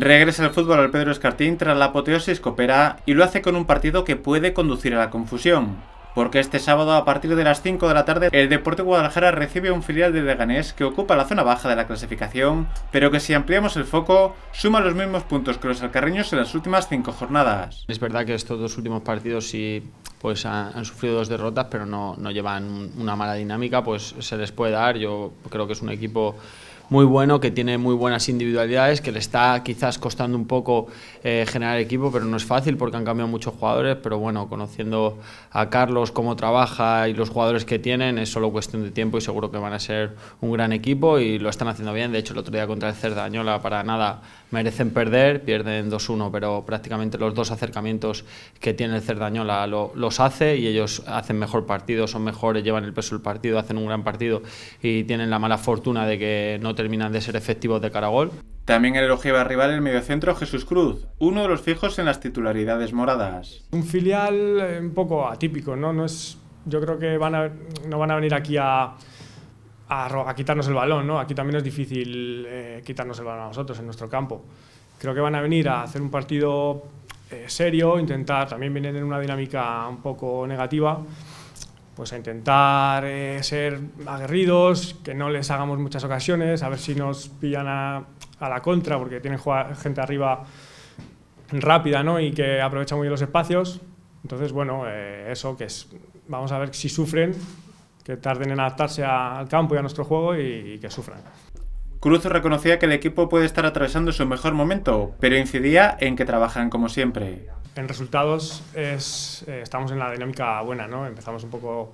Regresa al fútbol al Pedro Escartín tras la apoteosis coopera y lo hace con un partido que puede conducir a la confusión. Porque este sábado a partir de las 5 de la tarde el Deporte Guadalajara recibe un filial de Leganés que ocupa la zona baja de la clasificación, pero que si ampliamos el foco suma los mismos puntos que los alcarreños en las últimas 5 jornadas. Es verdad que estos dos últimos partidos sí pues han, sufrido dos derrotas, pero no, no, llevan una mala dinámica, pues se les puede dar. Yo creo que es un equipo muy bueno, que tiene muy buenas individualidades, que le está quizás costando un poco eh, generar equipo, pero no es fácil porque han cambiado muchos jugadores, pero bueno, conociendo a Carlos, cómo trabaja y los jugadores que tienen, es solo cuestión de tiempo y seguro que van a ser un gran equipo y lo están haciendo bien. De hecho, el otro día contra el Cerdañola para nada merecen perder, pierden 2-1, pero prácticamente los dos acercamientos que tiene el Cerdañola los hace y ellos hacen mejor partido, son mejores, llevan el peso del partido, hacen un gran partido y tienen la mala fortuna de que no terminan de ser efectivos de cara a gol. También el a rival el mediocentro Jesús Cruz, uno de los fijos en las titularidades moradas. Un filial eh, un poco atípico, ¿no? no es, yo creo que van no van a venir aquí a, a, quitarnos el balón, ¿no? Aquí también es difícil eh, quitarnos el balón a nosotros en nuestro campo. Creo que van a venir a hacer un partido eh, serio, intentar, también vienen en una dinámica un poco negativa, pues a intentar eh, ser aguerridos, que no les hagamos muchas ocasiones, a ver si nos pillan a, la contra, porque tienen gente arriba rápida ¿no? y que aprovecha muy bien los espacios. Entonces, bueno, eh, eso que es, vamos a ver si sufren, que tarden en adaptarse al campo y a nuestro juego y que sufran. Cruz reconocía que el equipo puede estar atravesando su mejor momento, pero incidía en que trabajan como siempre. En resultados eh, estamos en la dinámica buena, Empezamos un poco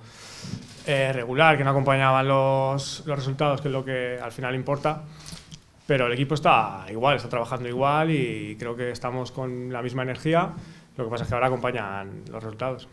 eh, regular, que no acompañaban los, los resultados, que es lo que al final importa. Pero el equipo está igual, está trabajando igual y creo que estamos con la misma energía. Lo que pasa es que ahora acompañan los resultados.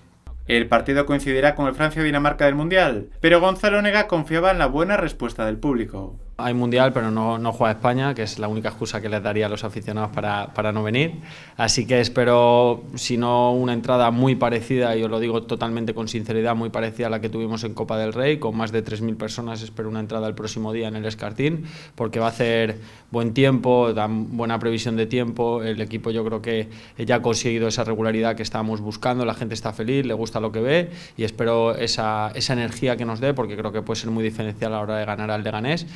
El partido coincidirá con el Francia-Dinamarca del Mundial, pero Gonzalo Nega confiaba en la buena respuesta del público. Hay mundial, pero no, no juega España, que es la única excusa que les daría a los aficionados para, para, no venir. Así que espero, si no una entrada muy parecida, y os lo digo totalmente con sinceridad, muy parecida a la que tuvimos en Copa del Rey, con más de 3.000 personas, espero una entrada el próximo día en el Escartín, porque va a hacer buen tiempo, dan buena previsión de tiempo, el equipo yo creo que ya ha conseguido esa regularidad que estábamos buscando, la gente está feliz, le gusta lo que ve, y espero esa, esa energía que nos dé, porque creo que puede ser muy diferencial a la hora de ganar al Leganés.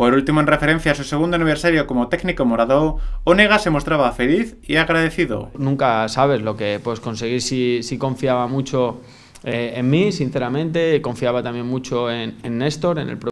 Por último, en referencia a su segundo aniversario como técnico morado, Onega se mostraba feliz y agradecido. Nunca sabes lo que puedes conseguir si, confiaba mucho eh, en mí, sinceramente, confiaba también mucho en, Néstor, en el